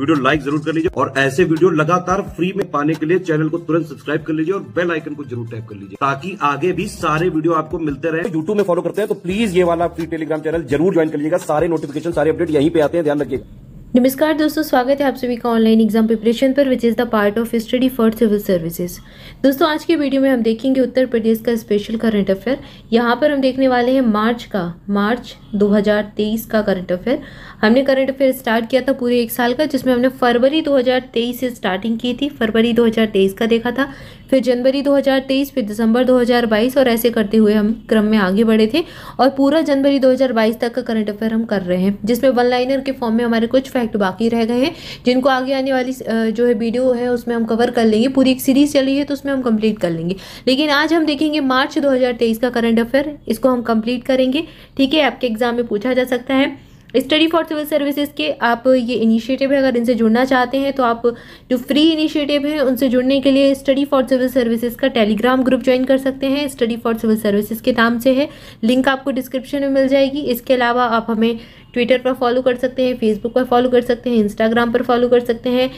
video like जरूर कर लीजिए और ऐसे वीडियो लगातार फ्री में पाने के लिए चैनल को तुरंत सब्सक्राइब कर लीजिए और बेल आइकन को जरूर टैप कर लीजिए ताकि आगे भी सारे वीडियो आपको मिलते रहे यूट्यूब में फॉलो करते हैं तो प्लीज ये वाला फ्री टेलीग्राम चैनल जरूर ज्वाइन कर लीजिएगा सारे नोटिफिकेशन सारे अपडेट यहीं पे आते हैं ध्यान रखिएगा नमस्कार दोस्तों स्वागत है आप सभी का ऑनलाइन एग्जाम प्रिपरेशन पर which is the part of Study for Civil Services दोस्तों आज के वीडियो में हम देखेंगे उत्तर प्रदेश का स्पेशल करंट अफेयर यहां पर हम देखने वाले हैं मार्च का मार्च 2023 का करंट अफेयर हमने करंट अफेयर स्टार्ट किया था पूरे एक साल का जिसमें हमने फरवरी 2023 से स्टार्टिंग की थी फरवरी 2023 का देखा था फिर जनवरी 2023 फिर दिसंबर 2022 और ऐसे करते हुए हम क्रम में आगे बढ़े थे और पूरा जनवरी 2022 तक का करंट अफेयर हम कर रहे हैं जिसमें वन लाइनर के फॉर्म में हमारे कुछ फैक्ट बाकी रह गए हैं जिनको आगे आने वाली जो है वीडियो है उसमें हम कवर कर लेंगे पूरी एक सीरीज चली है तो उसमें हम कंप्लीट कर लेंगे लेकिन आज हम देखेंगे मार्च दो का करंट अफेयर इसको हम कंप्लीट करेंगे ठीक है आपके एग्जाम में पूछा जा सकता है स्टडी फॉर सिविल सर्विसेज के आप ये इनिशिएटिव है अगर इनसे जुड़ना चाहते हैं तो आप जो फ्री इनिशिएटिव हैं उनसे जुड़ने के लिए स्टडी फॉर सिविल सर्विसेज का टेलीग्राम ग्रुप ज्वाइन कर सकते हैं स्टडी फॉर सिविल सर्विसेज के नाम से है लिंक आपको डिस्क्रिप्शन में मिल जाएगी इसके अलावा आप हमें ट्विटर पर फॉलो कर सकते हैं फेसबुक पर फॉलो कर सकते हैं इंस्टाग्राम पर फॉलो कर सकते हैं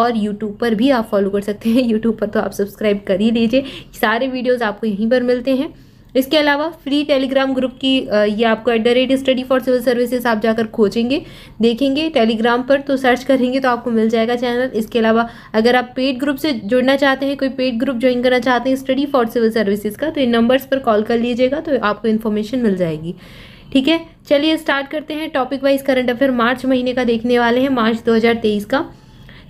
और यूट्यूब पर भी आप फॉलो कर सकते हैं यूट्यूब पर तो आप सब्सक्राइब कर ही लीजिए सारे वीडियोज़ आपको यहीं पर मिलते हैं इसके अलावा फ्री टेलीग्राम ग्रुप की ये आपको at the rate Study for Civil Services आप जाकर खोजेंगे देखेंगे टेलीग्राम पर तो सर्च करेंगे तो आपको मिल जाएगा चैनल इसके अलावा अगर आप पेड ग्रुप से जुड़ना चाहते हैं कोई पेड ग्रुप ज्वाइन करना चाहते हैं स्टडी फॉर सिविल सर्विसेज का तो इन नंबर्स पर कॉल कर लीजिएगा तो आपको इन्फॉर्मेशन मिल जाएगी ठीक है चलिए स्टार्ट करते हैं टॉपिक वाइज करंट अफेयर मार्च महीने का देखने वाले हैं मार्च दो का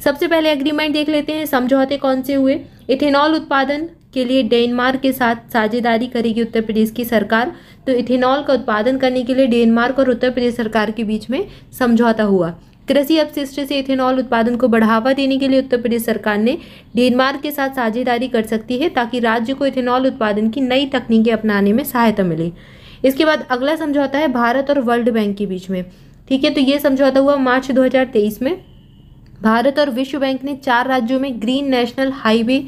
सबसे पहले एग्रीमेंट देख लेते हैं समझौते कौन से हुए इथेनॉल उत्पादन के लिए डेनमार्क के साथ साझेदारी करेगी उत्तर प्रदेश की सरकार तो इथेनॉल का उत्पादन करने के लिए डेनमार्क और उत्तर प्रदेश सरकार के बीच में समझौता हुआ कृषि अपशिष्ट से इथेनॉल उत्पादन को बढ़ावा देने के लिए उत्तर प्रदेश सरकार ने डेनमार्क के साथ साझेदारी कर सकती है ताकि राज्य को इथेनॉल उत्पादन की नई तकनीकें अपनाने में सहायता मिले इसके बाद अगला समझौता है भारत और वर्ल्ड बैंक के बीच में ठीक है तो ये समझौता हुआ मार्च 2023 में भारत और विश्व बैंक ने चार राज्यों में ग्रीन नेशनल हाईवे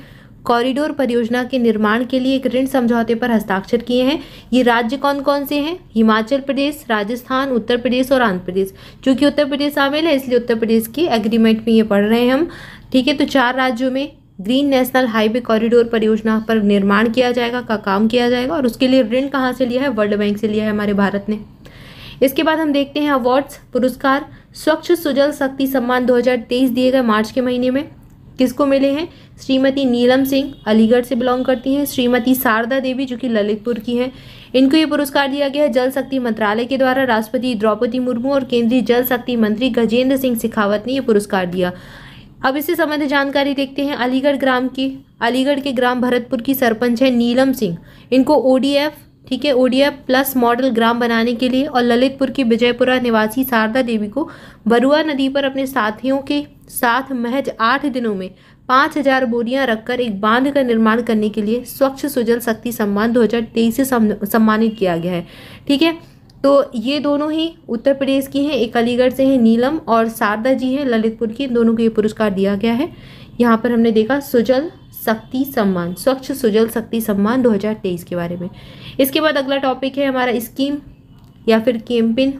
कॉरिडोर परियोजना के निर्माण के लिए एक ऋण समझौते पर हस्ताक्षर किए हैं ये राज्य कौन कौन से हैं हिमाचल प्रदेश राजस्थान उत्तर प्रदेश और आंध्र प्रदेश चूँकि उत्तर प्रदेश शामिल है इसलिए उत्तर प्रदेश की एग्रीमेंट में ये पढ़ रहे हैं हम ठीक है तो चार राज्यों में ग्रीन नेशनल हाईवे कॉरिडोर परियोजना पर निर्माण किया जाएगा का काम किया जाएगा और उसके लिए ऋण कहाँ से लिया है वर्ल्ड बैंक से लिया है हमारे भारत ने इसके बाद हम देखते हैं अवार्ड्स पुरस्कार स्वच्छ सुजल शक्ति सम्मान 2023 दिए गए मार्च के महीने में किसको मिले हैं श्रीमती नीलम सिंह अलीगढ़ से बिलोंग करती हैं श्रीमती शारदा देवी जो कि ललितपुर की हैं इनको ये पुरस्कार दिया गया है जल शक्ति मंत्रालय के द्वारा राष्ट्रपति द्रौपदी मुर्मू और केंद्रीय जल शक्ति मंत्री गजेंद्र सिंह शेखावत ने ये पुरस्कार दिया अब इससे संबंधित जानकारी देखते हैं अलीगढ़ ग्राम की अलीगढ़ के ग्राम भरतपुर की सरपंच है नीलम सिंह इनको ओ ठीक है ओडिया प्लस मॉडल ग्राम बनाने के लिए और ललितपुर की विजयपुरा निवासी शारदा देवी को बरुआ नदी पर अपने साथियों के साथ महज आठ दिनों में पाँच हजार बोरियां रखकर एक बांध का निर्माण करने के लिए स्वच्छ सुजल शक्ति सम्मान तेईस से सम्मानित किया गया है ठीक है तो ये दोनों ही उत्तर प्रदेश की हैं एक अलीगढ़ से हैं नीलम और शारदा जी हैं ललितपुर की दोनों को ये पुरस्कार दिया गया है यहाँ पर हमने देखा सुजल शक्ति सम्मान स्वच्छ सुजल शक्ति सम्मान 2023 के बारे में इसके बाद अगला टॉपिक है हमारा स्कीम या फिर कैंपेन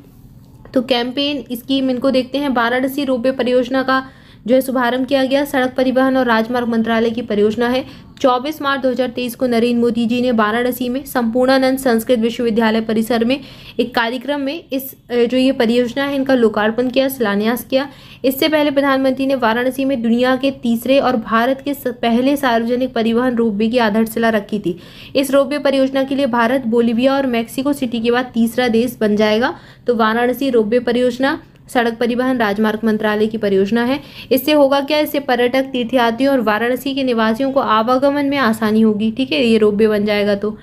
तो कैंपेन स्कीम इनको देखते हैं वाराणसी रोपे परियोजना का जो है शुभारंभ किया गया सड़क परिवहन और राजमार्ग मंत्रालय की परियोजना है 24 मार्च 2023 को नरेंद्र मोदी जी ने वाराणसी में संपूर्णानंद संस्कृत विश्वविद्यालय परिसर में एक कार्यक्रम में इस जो ये परियोजना है इनका लोकार्पण किया शिलान्यास किया इससे पहले प्रधानमंत्री ने वाराणसी में दुनिया के तीसरे और भारत के पहले सार्वजनिक परिवहन रोपवे की आधारशिला रखी थी इस रोपवे परियोजना के लिए भारत बोलिविया और मैक्सिको सिटी के बाद तीसरा देश बन जाएगा तो वाराणसी रोपवे परियोजना सड़क परिवहन राजमार्ग मंत्रालय की परियोजना है इससे होगा क्या इससे पर्यटक तीर्थयात्रियों और वाराणसी के निवासियों को आवागमन में आसानी होगी ठीक है ये रोपवे बन जाएगा तो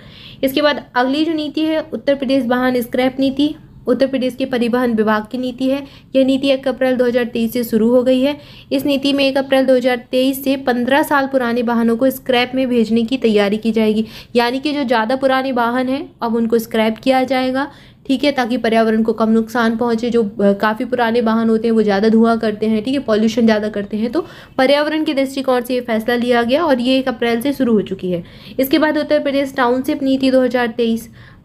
इसके बाद अगली जो नीति है उत्तर प्रदेश वाहन स्क्रैप नीति उत्तर प्रदेश के परिवहन विभाग की नीति है यह नीति एक अप्रैल 2023 से शुरू हो गई है इस नीति में एक अप्रैल 2023 से 15 साल पुराने वाहनों को स्क्रैप में भेजने की तैयारी की जाएगी यानी कि जो ज़्यादा पुराने वाहन हैं अब उनको स्क्रैप किया जाएगा ठीक है ताकि पर्यावरण को कम नुकसान पहुंचे जो काफ़ी पुराने वाहन होते हैं वो ज़्यादा धुआं करते हैं ठीक है पॉल्यूशन ज़्यादा करते हैं तो पर्यावरण के दृष्टिकोण से ये फैसला लिया गया और ये एक अप्रैल से शुरू हो चुकी है इसके बाद उत्तर प्रदेश टाउनशिप नीति दो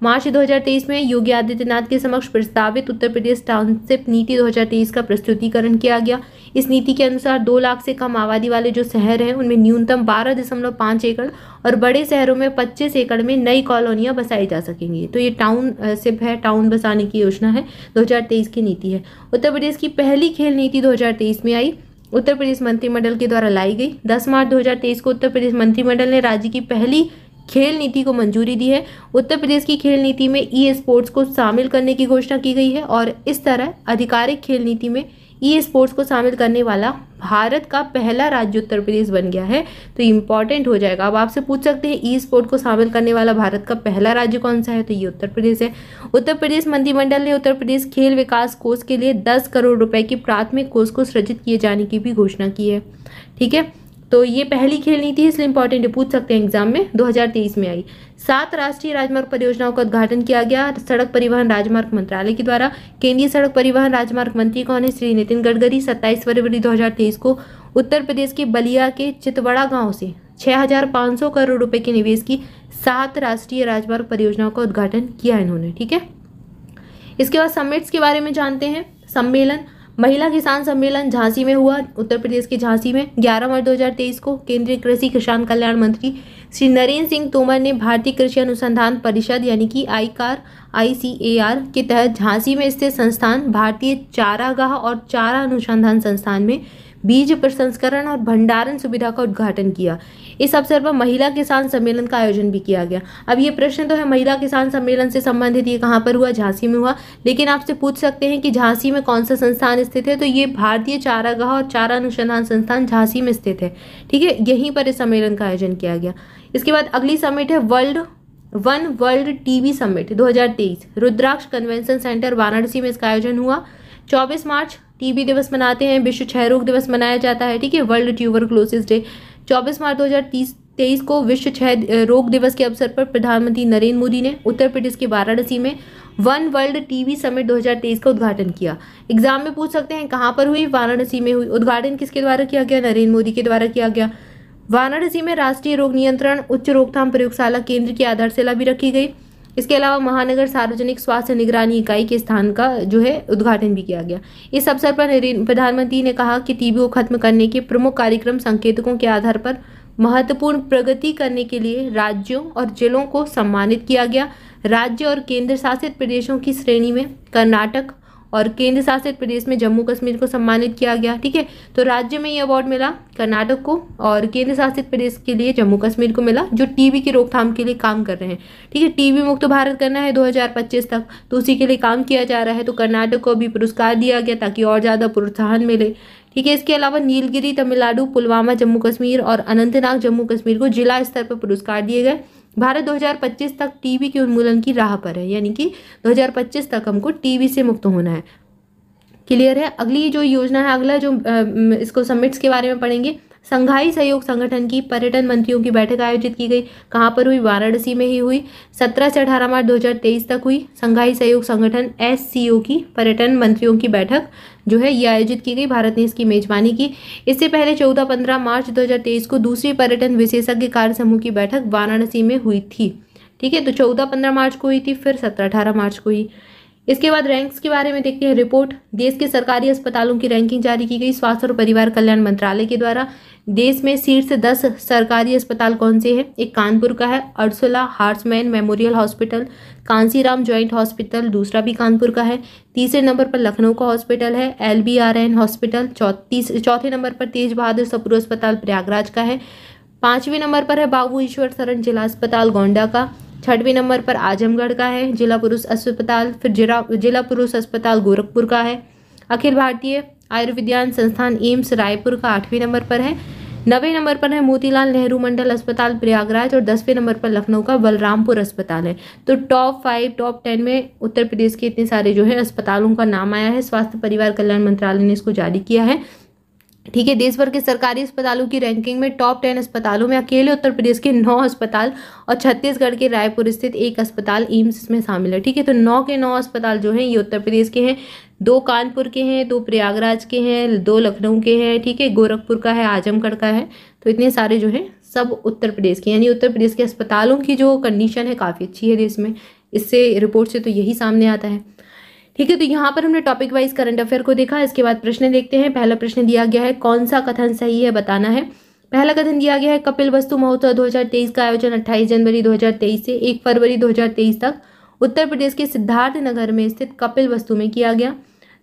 मार्च 2023 में योगी आदित्यनाथ के समक्ष प्रस्तावित उत्तर प्रदेश टाउनशिप नीति 2023 का प्रस्तुतिकरण किया गया इस नीति के अनुसार दो लाख से कम आबादी वाले जो शहर हैं उनमें न्यूनतम बारह दशमलव पाँच एकड़ और बड़े शहरों में पच्चीस एकड़ में नई कॉलोनियाँ बसाई जा सकेंगी तो ये टाउनशिप है टाउन बसाने की योजना है दो की नीति है उत्तर प्रदेश की पहली खेल नीति दो में आई उत्तर प्रदेश मंत्रिमंडल के द्वारा लाई गई 10 मार्च 2023 को उत्तर प्रदेश मंत्रिमंडल ने राज्य की पहली खेल नीति को मंजूरी दी है उत्तर प्रदेश की खेल नीति में ई स्पोर्ट्स को शामिल करने की घोषणा की गई है और इस तरह आधिकारिक खेल नीति में ई स्पोर्ट्स को शामिल करने वाला भारत का पहला राज्य उत्तर प्रदेश बन गया है तो इम्पॉर्टेंट हो जाएगा अब आपसे पूछ सकते हैं ई स्पोर्ट को शामिल करने वाला भारत का पहला राज्य कौन सा है तो ये उत्तर प्रदेश है उत्तर प्रदेश मंत्रिमंडल ने उत्तर प्रदेश खेल विकास कोष के लिए दस करोड़ रुपए की प्राथमिक कोष को सृजित किए जाने की भी घोषणा की है ठीक है तो ये पहली खेल नीति है इसलिए इंपॉर्टेंट है पूछ सकते हैं एग्जाम में 2023 में आई सात राष्ट्रीय राजमार्ग परियोजनाओं का उद्घाटन किया गया सड़क परिवहन राजमार्ग मंत्रालय के द्वारा केंद्रीय सड़क परिवहन राजमार्ग मंत्री कौन है श्री नितिन गडकरी सत्ताईस फरवरी 2023 को उत्तर प्रदेश के बलिया के चितवड़ा गाँव से 6,500 करोड़ रुपए के निवेश की सात राष्ट्रीय राजमार्ग परियोजनाओं का उद्घाटन किया इन्होंने ठीक है इसके बाद समिट्स के बारे में जानते हैं सम्मेलन महिला किसान सम्मेलन झांसी में हुआ उत्तर प्रदेश के झांसी में 11 मार्च 2023 को केंद्रीय कृषि किसान कल्याण मंत्री श्री नरेंद्र सिंह तोमर ने भारतीय कृषि अनुसंधान परिषद यानी कि आईकार आईसीएआर के तहत झांसी में स्थित संस्थान भारतीय चारागाह और चारा अनुसंधान संस्थान में बीज प्रसंस्करण और भंडारण सुविधा का उद्घाटन किया इस अवसर पर महिला किसान सम्मेलन का आयोजन भी किया गया अब ये प्रश्न तो है महिला किसान सम्मेलन से संबंधित ये कहाँ पर हुआ झांसी में हुआ लेकिन आपसे पूछ सकते हैं कि झांसी में कौन सा संस्थान स्थित है तो ये भारतीय चारागाह और चारा अनुसंधान संस्थान झांसी में स्थित है ठीक है यहीं पर इस सम्मेलन का आयोजन किया गया इसके बाद अगली समिट है world one world TV summit 2023 Rudraksh convention centre Varanasi में इसका आयोजन हुआ 24 मार्च टीबी दिवस मनाते हैं विश्व क्षय रोग दिवस मनाया जाता है ठीक है वर्ल्ड ट्यूबर क्लोसिस डे चौबीस मार्च दो हज़ार तीस तेईस को विश्व क्षय रोग दिवस के अवसर पर प्रधानमंत्री नरेंद्र मोदी ने उत्तर प्रदेश के वाराणसी में वन वर्ल्ड टीवी समिट 2023 का उद्घाटन किया एग्जाम में पूछ सकते हैं कहाँ पर हुई वाराणसी में हुई उद्घाटन किसके द्वारा किया गया नरेंद्र मोदी के द्वारा किया गया वाराणसी में राष्ट्रीय रोग नियंत्रण उच्च रोकथाम प्रयोगशाला केंद्र की आधारशिला भी रखी गई इसके अलावा महानगर सार्वजनिक स्वास्थ्य निगरानी इकाई के स्थान का जो है उद्घाटन भी किया गया इस अवसर पर प्रधानमंत्री ने कहा कि टीबी को खत्म करने के प्रमुख कार्यक्रम संकेतकों के आधार पर महत्वपूर्ण प्रगति करने के लिए राज्यों और जिलों को सम्मानित किया गया राज्य और केंद्र शासित प्रदेशों की श्रेणी में कर्नाटक और केंद्र शासित प्रदेश में जम्मू कश्मीर को सम्मानित किया गया ठीक है तो राज्य में ये अवार्ड मिला कर्नाटक को और केंद्र शासित प्रदेश के लिए जम्मू कश्मीर को मिला जो टीबी की रोकथाम के लिए काम कर रहे हैं ठीक है टीबी मुक्त भारत करना है 2025 तक तो उसी के लिए काम किया जा रहा है तो कर्नाटक को भी पुरस्कार दिया गया ताकि और ज़्यादा प्रोत्साहन मिले ठीक है इसके अलावा नीलगिरी तमिलनाडु पुलवामा जम्मू कश्मीर और अनंतनाग जम्मू कश्मीर को जिला स्तर पर पुरस्कार दिए गए भारत 2025 तक टीबी के उन्मूलन की राह पर है यानी कि 2025 तक हमको टीबी से मुक्त होना है क्लियर है अगली जो योजना है अगला जो इसको समिट्स के बारे में पढ़ेंगे संघाई सहयोग संगठन की पर्यटन मंत्रियों की बैठक आयोजित की गई कहाँ पर हुई वाराणसी में ही हुई सत्रह से अठारह मार्च 2023 तक हुई संघाई सहयोग संगठन एस की पर्यटन मंत्रियों की बैठक जो है ये आयोजित की गई भारत ने इसकी मेजबानी की इससे पहले चौदह पंद्रह मार्च 2023 को दूसरी पर्यटन विशेषज्ञ कार्य समूह की बैठक वाराणसी में हुई थी ठीक है तो चौदह पंद्रह मार्च को हुई थी फिर सत्रह अठारह मार्च को हुई इसके बाद रैंक्स के बारे में देखते हैं रिपोर्ट देश के सरकारी अस्पतालों की रैंकिंग जारी की गई स्वास्थ्य और परिवार कल्याण मंत्रालय के द्वारा देश में शीर्ष दस सरकारी अस्पताल कौन से हैं एक कानपुर का है Ursula Horsman Memorial Hospital Kanshiram joint hospital दूसरा भी कानपुर का है तीसरे नंबर पर लखनऊ का हॉस्पिटल है L B R N hospital चौथे नंबर पर तेज बहादुर सपुर अस्पताल प्रयागराज का है पाँचवें नंबर पर है बाबू ईश्वर सरन जिला अस्पताल गोंडा का छठवें नंबर पर आजमगढ़ का है जिला पुरुष अस्पताल फिर जिला जिला पुरुष अस्पताल गोरखपुर का है अखिल भारतीय आयुर्विज्ञान संस्थान एम्स रायपुर का आठवें नंबर पर है नवे नंबर पर है मोतीलाल नेहरू मंडल अस्पताल प्रयागराज और दसवें नंबर पर लखनऊ का बलरामपुर अस्पताल है तो टॉप फाइव टॉप टेन में उत्तर प्रदेश के इतने सारे जो है अस्पतालों का नाम आया है स्वास्थ्य परिवार कल्याण मंत्रालय ने इसको जारी किया है ठीक है देश भर के सरकारी अस्पतालों की रैंकिंग में टॉप टेन अस्पतालों में अकेले उत्तर प्रदेश के नौ अस्पताल और छत्तीसगढ़ के रायपुर स्थित एक अस्पताल एम्स में शामिल है ठीक है तो नौ के नौ अस्पताल जो हैं ये उत्तर प्रदेश के हैं दो कानपुर के हैं दो प्रयागराज के हैं दो लखनऊ के हैं ठीक है गोरखपुर का है आजमगढ़ का है तो इतने सारे जो हैं सब उत्तर प्रदेश के यानी उत्तर प्रदेश के अस्पतालों की जो कंडीशन है काफ़ी अच्छी है देश में इससे रिपोर्ट से तो यही सामने आता है ठीक है तो यहाँ पर हमने टॉपिक वाइज करंट अफेयर को देखा इसके बाद प्रश्न देखते हैं पहला प्रश्न दिया गया है कौन सा कथन सही है बताना है पहला कथन दिया गया है कपिल वस्तु महोत्सव दो का आयोजन अट्ठाईस जनवरी दो से एक फरवरी दो तक उत्तर प्रदेश के सिद्धार्थ नगर में स्थित कपिल वस्तु में किया गया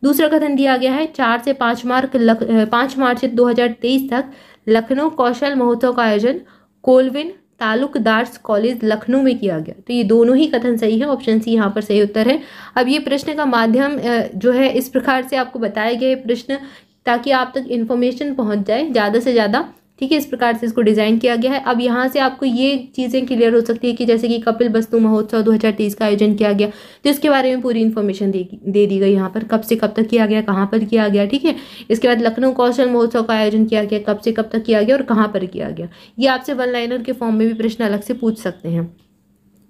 दूसरा कथन दिया गया है चार से पाँच मार्च लख पाँच मार्च दो हजार तेईस तक लखनऊ कौशल महोत्सव का आयोजन कोलविन ताल्लुकदार्स कॉलेज लखनऊ में किया गया तो ये दोनों ही कथन सही है ऑप्शन सी यहाँ पर सही उत्तर है अब ये प्रश्न का माध्यम जो है इस प्रकार से आपको बताया गया है प्रश्न ताकि आप तक इन्फॉर्मेशन पहुँच जाए ज़्यादा से ज़्यादा ठीक है इस प्रकार से इसको डिज़ाइन किया गया है अब यहाँ से आपको ये चीज़ें क्लियर हो सकती है कि जैसे कि कपिल वस्तु महोत्सव 2023 का आयोजन किया गया तो इसके बारे में पूरी इन्फॉर्मेशन दे दे दी गई यहाँ पर कब से कब तक किया गया कहाँ पर किया गया ठीक है इसके बाद लखनऊ कौशल महोत्सव का आयोजन किया गया कब से कब तक किया गया और कहाँ पर किया गया ये आपसे वन लाइनर के फॉर्म में भी प्रश्न अलग से पूछ सकते हैं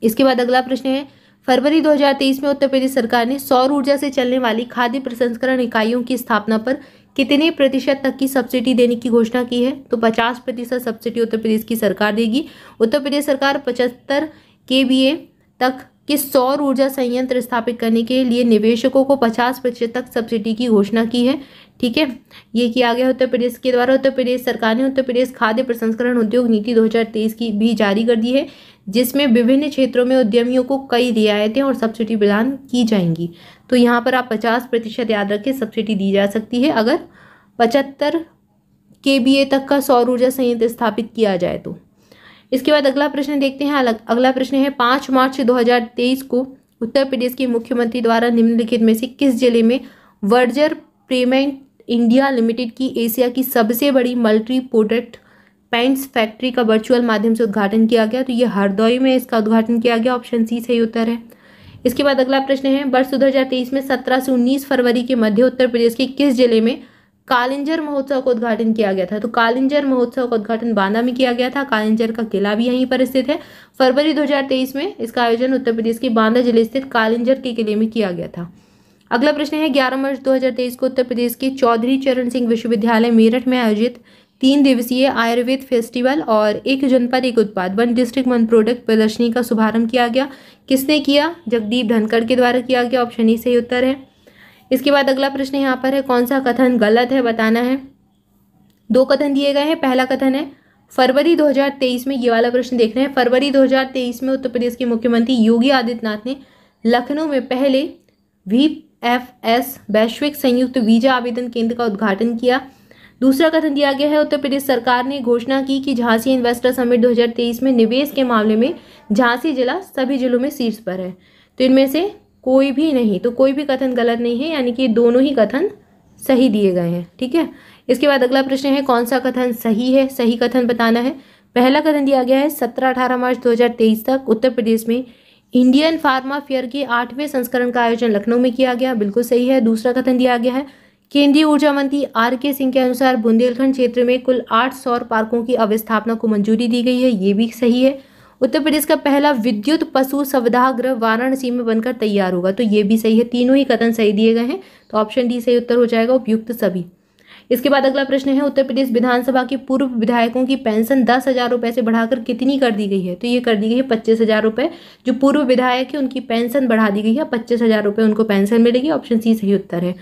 इसके बाद अगला प्रश्न है फरवरी 2023 में उत्तर प्रदेश सरकार ने सौर ऊर्जा से चलने वाली खाद्य प्रसंस्करण इकाइयों की स्थापना पर कितने प्रतिशत तक की सब्सिडी देने की घोषणा की है तो पचास प्रतिशत सब्सिडी उत्तर प्रदेश की सरकार देगी उत्तर प्रदेश सरकार पचहत्तर के बी ए तक के सौर ऊर्जा संयंत्र स्थापित करने के लिए निवेशकों को पचास प्रतिशत तक सब्सिडी की घोषणा की है ठीक है ये किया गया उत्तर प्रदेश के द्वारा उत्तर प्रदेश सरकार ने उत्तर प्रदेश खाद्य प्रसंस्करण उद्योग नीति 2023 की भी जारी कर दी है जिसमें विभिन्न क्षेत्रों में उद्यमियों को कई रियायतें और सब्सिडी प्रदान की जाएंगी तो यहाँ पर आप पचास प्रतिशत याद रखें सब्सिडी दी जा सकती है अगर पचहत्तर के बी ए तक का सौर ऊर्जा संयंत्र स्थापित किया जाए तो इसके बाद अगला प्रश्न देखते हैं अलग अगला प्रश्न है पाँच मार्च तेईस को उत्तर प्रदेश के मुख्यमंत्री द्वारा निम्नलिखित में से किस जिले में वर्जर पेमेंट इंडिया लिमिटेड की एशिया की सबसे बड़ी मल्टी प्रोडक्ट पेंट्स फैक्ट्री का वर्चुअल माध्यम से उद्घाटन किया गया तो ये हरदोई में इसका उद्घाटन किया गया ऑप्शन सी सही उत्तर है इसके बाद अगला प्रश्न है वर्ष दो हज़ार तेईस में सत्रह से उन्नीस फरवरी के मध्य उत्तर प्रदेश के किस जिले में कालिंजर महोत्सव का उद्घाटन किया गया था तो कालिंजर महोत्सव का उद्घाटन बांदा में किया गया था कालिंजर का किला भी यहीं पर स्थित है फरवरी 2023 में इसका आयोजन उत्तर प्रदेश के बांदा जिले स्थित कालिंजर के किले में किया गया था अगला प्रश्न है ग्यारह मार्च 2023 को उत्तर प्रदेश के चौधरी चरण सिंह विश्वविद्यालय मेरठ में आयोजित तीन दिवसीय आयुर्वेद फेस्टिवल और एक जनपद एक उत्पाद वन डिस्ट्रिक्ट वन प्रोडक्ट प्रदर्शनी का शुभारंभ किया गया किसने किया जगदीप धनखड़ के द्वारा किया गया ऑप्शन ई सही उत्तर है इसके बाद अगला प्रश्न यहाँ पर है कौन सा कथन गलत है बताना है दो कथन दिए गए हैं पहला कथन है फरवरी 2023 में ये वाला प्रश्न देख रहे हैं फरवरी 2023 में उत्तर प्रदेश के मुख्यमंत्री योगी आदित्यनाथ ने लखनऊ में पहले वी एफ एस वैश्विक संयुक्त वीजा आवेदन केंद्र का उद्घाटन किया दूसरा कथन दिया गया है उत्तर प्रदेश सरकार ने घोषणा की कि झांसी इन्वेस्टर समिट 2023 में निवेश के मामले में झांसी जिला सभी जिलों में शीर्ष पर है तो इनमें से कोई भी नहीं तो कोई भी कथन गलत नहीं है यानी कि दोनों ही कथन सही दिए गए हैं ठीक है इसके बाद अगला प्रश्न है कौन सा कथन सही है सही कथन बताना है पहला कथन दिया गया है सत्रह अठारह मार्च दो तक उत्तर प्रदेश में इंडियन फार्मा फेयर के आठवें संस्करण का आयोजन लखनऊ में किया गया बिल्कुल सही है दूसरा कथन दिया गया है केंद्रीय ऊर्जा मंत्री आर के सिंह के अनुसार बुंदेलखंड क्षेत्र में कुल आठ सौर पार्कों की अवस्थापना को मंजूरी दी गई है ये भी सही है उत्तर प्रदेश का पहला विद्युत पशु गृह वाराणसी में बनकर तैयार होगा तो ये भी सही है तीनों ही कथन सही दिए गए हैं तो ऑप्शन डी सही उत्तर हो जाएगा उपयुक्त सभी इसके बाद अगला प्रश्न है उत्तर प्रदेश विधानसभा के पूर्व विधायकों की पेंशन दस हज़ार रुपये से बढ़ाकर कितनी कर दी गई है तो ये कर दी गई है पच्चीस हज़ार रुपये जो पूर्व विधायक है उनकी पेंशन बढ़ा दी गई है पच्चीस हज़ार रुपये उनको पेंशन मिलेगी ऑप्शन सी सही उत्तर है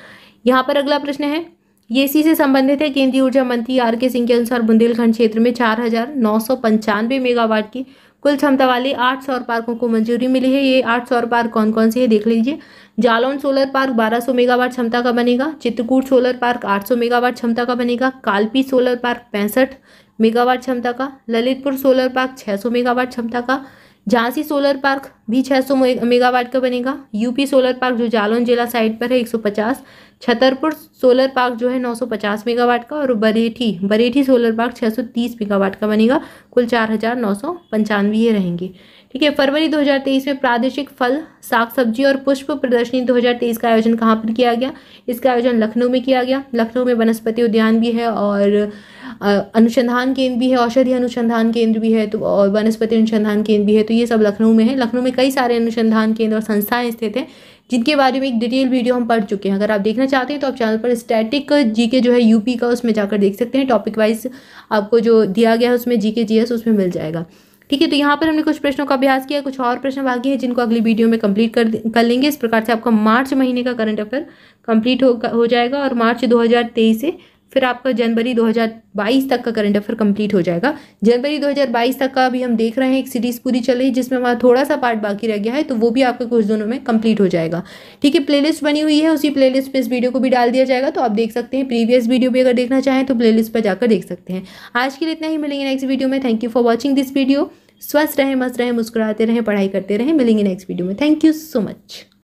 यहाँ पर अगला प्रश्न है ये इसी से संबंधित है केंद्रीय ऊर्जा मंत्री आर के सिंह के अनुसार बुंदेलखंड क्षेत्र में चार हजार नौ सौ पंचानवे मेगावाट की कुल क्षमता वाले आठ सौर पार्कों को मंजूरी मिली है ये आठ सौर पार्क कौन कौन से है देख लीजिए जालौन सोलर पार्क 1200 मेगावाट क्षमता का बनेगा चित्रकूट सोलर पार्क 800 मेगावाट क्षमता का बनेगा कालपी सोलर पार्क पैंसठ मेगावाट क्षमता का ललितपुर सोलर पार्क 600 मेगावाट क्षमता का झांसी सोलर पार्क भी सौ मेगावाट का बनेगा यूपी सोलर पार्क जो जालौन जिला साइड पर है पचास छतरपुर सोलर पार्क जो है 950 मेगावाट का और Barethi Barethi solar park 630 megawatt का बनेगा कुल चार हज़ार नौ सौ पंचानवे ये रहेंगे ठीक है फरवरी 2023 में प्रादेशिक फल साग सब्जी और पुष्प प्रदर्शनी 2023 का आयोजन कहाँ पर किया गया इसका आयोजन लखनऊ में किया गया लखनऊ में वनस्पति उद्यान भी है और अनुसंधान केंद्र भी है औषधि अनुसंधान केंद्र भी है तो और वनस्पति अनुसंधान केंद्र भी है तो ये सब लखनऊ में है लखनऊ में कई सारे अनुसंधान केंद्र और संस्थाएं स्थित हैं जिनके बारे में एक डिटेल वीडियो हम पढ़ चुके हैं अगर आप देखना चाहते हैं तो आप चैनल पर स्टैटिक जीके जो है यूपी का उसमें जाकर देख सकते हैं टॉपिक वाइज आपको जो दिया गया है उसमें जीके जीएस उसमें मिल जाएगा ठीक है तो यहाँ पर हमने कुछ प्रश्नों का अभ्यास किया कुछ और प्रश्न बाकी हैं जिनको अगली वीडियो में कंप्लीट कर कर लेंगे इस प्रकार से आपका मार्च महीने का करंट अफेयर कंप्लीट हो, हो जाएगा और मार्च 2023 से फिर आपका जनवरी 2022 तक का करंट अफेयर कंप्लीट हो जाएगा जनवरी 2022 तक का अभी हम देख रहे हैं एक सीरीज़ पूरी चल रही है जिसमें हमारा थोड़ा सा पार्ट बाकी रह गया है तो वो भी आपका कुछ दिनों में कंप्लीट हो जाएगा ठीक है प्लेलिस्ट बनी हुई है उसी प्लेलिस्ट पे इस वीडियो को भी डाल दिया जाएगा तो आप देख सकते हैं प्रीवियस वीडियो भी अगर देखना चाहें तो प्लेलिस्ट पर जाकर देख सकते हैं आज के लिए इतना ही मिलेंगे नेक्स्ट वीडियो में thank you for watching this video स्वस्थ रहें मस्त रहें मुस्कुराते रहें पढ़ाई करते रहें मिलेंगे नेक्स्ट वीडियो में थैंक यू सो मच